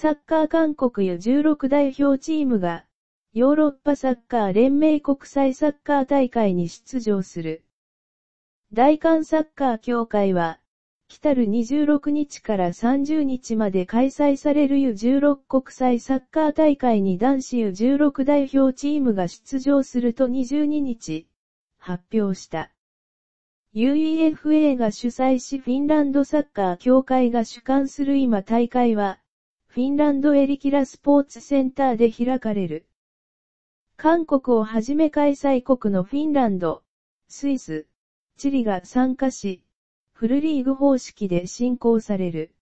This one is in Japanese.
サッカー韓国 U16 代表チームが、ヨーロッパサッカー連盟国際サッカー大会に出場する。大韓サッカー協会は、来たる26日から30日まで開催される U16 国際サッカー大会に男子 U16 代表チームが出場すると22日、発表した。UEFA が主催しフィンランドサッカー協会が主管する今大会は、フィンランドエリキラスポーツセンターで開かれる。韓国をはじめ開催国のフィンランド、スイス、チリが参加し、フルリーグ方式で進行される。